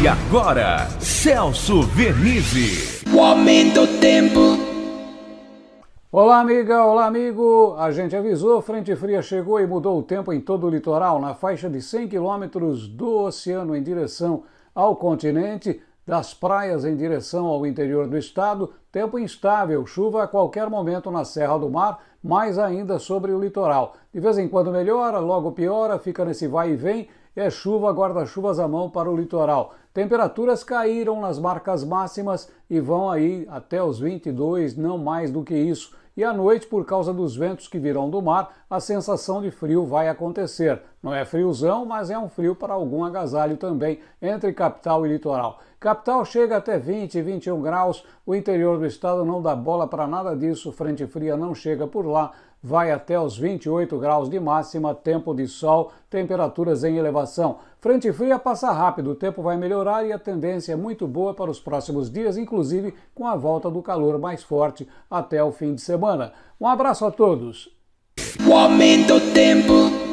E agora, Celso Vernizzi. O aumento do tempo. Olá, amiga, olá, amigo. A gente avisou, frente fria chegou e mudou o tempo em todo o litoral, na faixa de 100 quilômetros do oceano em direção ao continente. Das praias em direção ao interior do estado, tempo instável, chuva a qualquer momento na Serra do Mar, mais ainda sobre o litoral. De vez em quando melhora, logo piora, fica nesse vai e vem, é chuva, guarda-chuvas à mão para o litoral. Temperaturas caíram nas marcas máximas e vão aí até os 22, não mais do que isso. E à noite, por causa dos ventos que virão do mar, a sensação de frio vai acontecer. Não é friozão, mas é um frio para algum agasalho também, entre capital e litoral. Capital chega até 20, 21 graus, o interior do estado não dá bola para nada disso, frente fria não chega por lá, vai até os 28 graus de máxima, tempo de sol, temperaturas em elevação. Frente fria passa rápido, o tempo vai melhorar e a tendência é muito boa para os próximos dias, inclusive com a volta do calor mais forte até o fim de semana. Um abraço a todos! O aumento do tempo